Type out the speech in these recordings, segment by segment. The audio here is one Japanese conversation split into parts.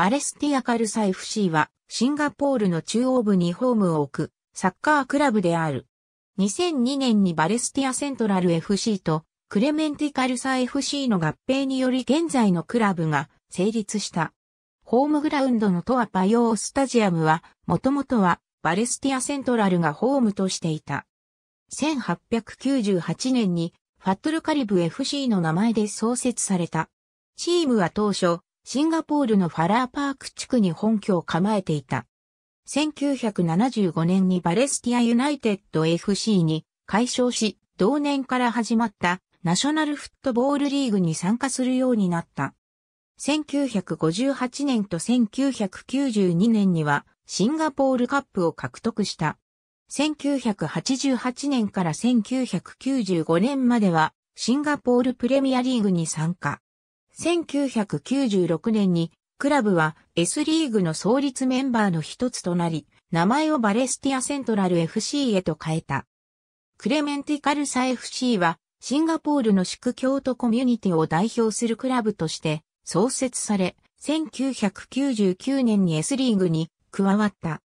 バレスティアカルサ FC は、シンガポールの中央部にホームを置く、サッカークラブである。2002年にバレスティアセントラル FC と、クレメンティカルサ FC の合併により現在のクラブが成立した。ホームグラウンドのトアパヨースタジアムは、もともとはバレスティアセントラルがホームとしていた。1898年にファットルカリブ FC の名前で創設された。チームは当初、シンガポールのファラーパーク地区に本拠を構えていた。1975年にバレスティアユナイテッド FC に解消し、同年から始まったナショナルフットボールリーグに参加するようになった。1958年と1992年にはシンガポールカップを獲得した。1988年から1995年まではシンガポールプレミアリーグに参加。1996年にクラブは S リーグの創立メンバーの一つとなり、名前をバレスティアセントラル FC へと変えた。クレメンティカルサ FC はシンガポールの宿教徒コミュニティを代表するクラブとして創設され、1999年に S リーグに加わった。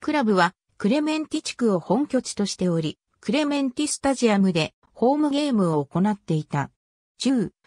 クラブはクレメンティ地区を本拠地としており、クレメンティスタジアムでホームゲームを行っていた。中、